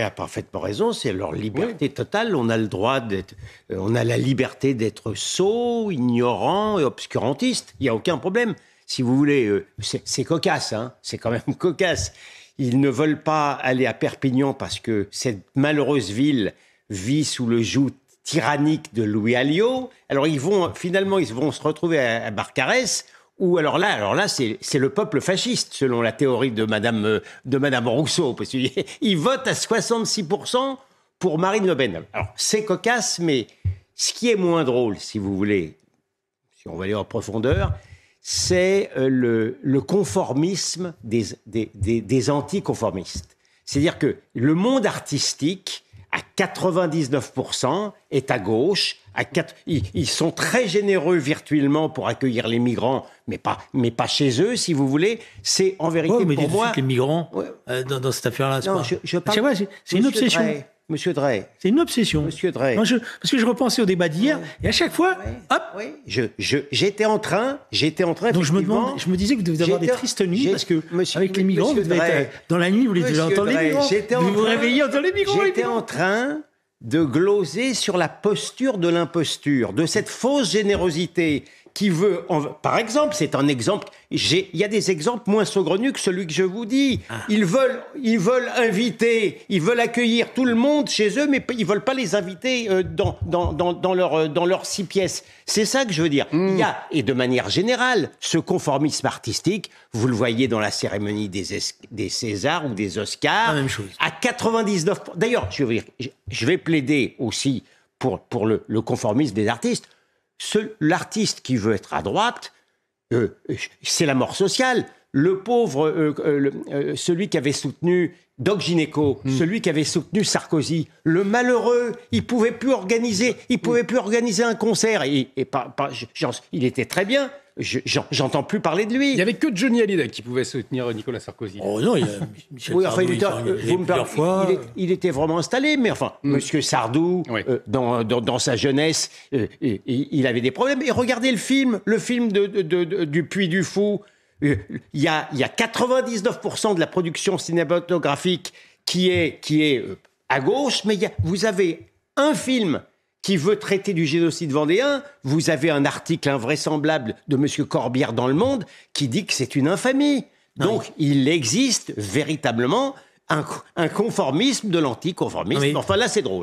a parfaitement raison, c'est leur liberté totale. On a le droit d'être, euh, on a la liberté d'être sot, ignorant et obscurantiste. Il n'y a aucun problème. Si vous voulez, euh, c'est cocasse, hein. c'est quand même cocasse. Ils ne veulent pas aller à Perpignan parce que cette malheureuse ville vit sous le joug tyrannique de Louis Alliot. Alors ils vont finalement, ils vont se retrouver à Barcarès ou alors là, alors là, c'est le peuple fasciste, selon la théorie de Madame, euh, de Madame Rousseau, parce qu'il vote à 66% pour Marine Le Pen. Alors, c'est cocasse, mais ce qui est moins drôle, si vous voulez, si on va aller en profondeur, c'est euh, le, conformisme des, des, des anticonformistes. C'est-à-dire que le monde artistique à 99% est à gauche. À ils, sont très généreux virtuellement pour accueillir les migrants, mais pas, mais pas chez eux, si vous voulez. C'est en vérité mais pour moi. les migrants euh, dans, dans, cette affaire-là. C'est je, parle... une obsession. Monsieur Drey. C'est une obsession. Monsieur Drey. parce que je repensais au débat d'hier, et à chaque fois, hop Je, j'étais en train, j'étais en train. Donc je me, demande, je me disais que vous devez avoir des tristes nuits, parce que avec les migrants, dans la nuit, vous les entendez les Vous vous réveillez, entendez les migrants. J'étais en train de gloser sur la posture de l'imposture, de cette fausse générosité qui veut, par exemple, c'est un exemple, il y a des exemples moins saugrenus que celui que je vous dis. Ah. Ils veulent, ils veulent inviter, ils veulent accueillir tout le monde chez eux, mais ils ne veulent pas les inviter euh, dans, dans, dans, leur, euh, dans leurs six pièces. C'est ça que je veux dire. Hmm. Il y a, et de manière générale, ce conformisme artistique, vous le voyez dans la cérémonie des, des Césars ou des Oscars. même chose. À 99%. D'ailleurs, je, je vais plaider aussi pour, pour le conformisme des artistes. L'artiste qui veut être à droite, euh, c'est la mort sociale le pauvre, euh, euh, euh, celui qui avait soutenu Doc Gineco, hmm. celui qui avait soutenu Sarkozy, le malheureux, il pouvait plus organiser, il pouvait plus organiser un concert. Et, pas, il était très bien. J'entends plus parler de lui. Il n'y avait que Johnny Hallyday qui pouvait soutenir Nicolas Sarkozy. Oh non, il, Michel il, était, il, était vraiment installé, mais enfin, hmm. Monsieur Sardou, dans, sa jeunesse, il, avait des problèmes. Et regardez le film, le film de, du Puy du Fou, euh, il y a, il 99% de la production cinématographique qui est, qui est euh, à gauche, mais vous avez un film qui veut traiter du génocide vendéen, vous avez un article invraisemblable de M. Corbière dans Le Monde qui dit que c'est une infamie. Ah Donc, il existe véritablement un, conformisme de l'anticonformisme. Ah enfin, là, c'est drôle.